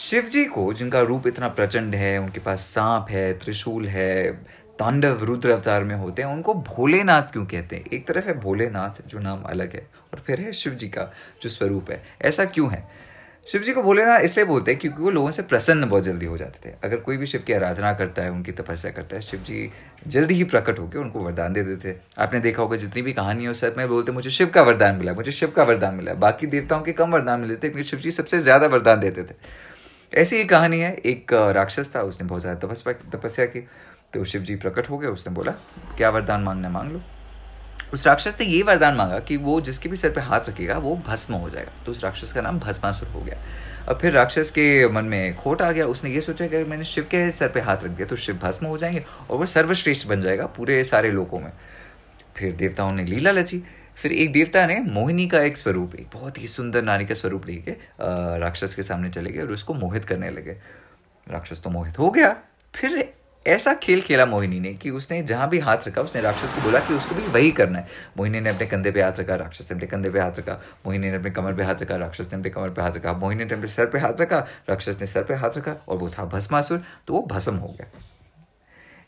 शिव जी को जिनका रूप इतना प्रचंड है उनके पास सांप है त्रिशूल है तांडव रुद्र अवतार में होते हैं उनको भोलेनाथ क्यों कहते हैं एक तरफ है भोलेनाथ जो नाम अलग है और फिर है शिव जी का जो स्वरूप है ऐसा क्यों है शिव जी को भोलेनाथ इसलिए बोलते हैं क्योंकि वो लोगों से प्रसन्न बहुत जल्दी हो जाते थे अगर कोई भी शिव की आराधना करता है उनकी तपस्या करता है शिव जी जल्दी ही प्रकट होकर उनको वरदान दे देते आपने देखा होगा जितनी भी हो सब में बोलते मुझे शिव का वरदान मिला मुझे शिव का वरदान मिला बाकी देवताओं के कम वरदान मिले थे क्योंकि शिव जी सबसे ज़्यादा वरदान देते थे ऐसी ही कहानी है एक राक्षस था उसने बहुत ज़्यादा तपस्या की तो शिव जी प्रकट हो गए उसने बोला क्या वरदान मांगना मांग लो उस राक्षस ने ये वरदान मांगा कि वो जिसके भी सर पे हाथ रखेगा वो भस्म हो जाएगा तो उस राक्षस का नाम भस्मासुर हो गया अब फिर राक्षस के मन में खोट आ गया उसने ये सोचा कि मैंने शिव के सर पे हाथ रख दिया तो शिव भस्म हो जाएंगे और वो सर्वश्रेष्ठ बन जाएगा पूरे सारे लोगों में फिर देवताओं ने लीला लची फिर एक देवता ने मोहिनी का एक स्वरूप एक बहुत ही सुंदर नारी का स्वरूप लेके राक्षस के सामने चले गए और उसको मोहित करने लगे राक्षस तो मोहित हो गया फिर ऐसा खेल खेला मोहिनी ने कि उसने जहाँ भी हाथ रखा उसने राक्षस को बोला कि उसको भी वही करना है मोहिनी ने अपने कंधे पे हाथ रखा राक्षस ने अपने कंधे पे हाथ रखा मोहिनी ने अपने कमर पे हाथ रखा राक्षस ने अपने कमर पे हाथ रखा मोहिनी ने अपने सर पे हाथ रखा राक्षस ने सर पे हाथ रखा और वो था भस्मासुर तो वो भस्म हो गया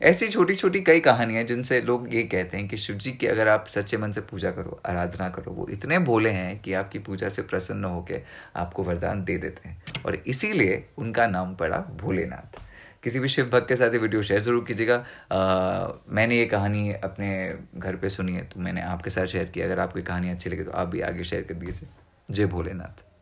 ऐसी छोटी छोटी कई कहानियाँ जिनसे लोग ये कहते हैं कि शिव जी की अगर आप सच्चे मन से पूजा करो आराधना करो वो इतने भोले हैं कि आपकी पूजा से प्रसन्न होकर आपको वरदान दे देते हैं और इसीलिए उनका नाम पड़ा भोलेनाथ किसी भी शिव भक्त के साथ ये वीडियो शेयर ज़रूर कीजिएगा मैंने ये कहानी अपने घर पे सुनी है तो मैंने आपके साथ शेयर की अगर आपकी कहानी अच्छी लगी तो आप भी आगे शेयर कर दीजिए जय भोलेनाथ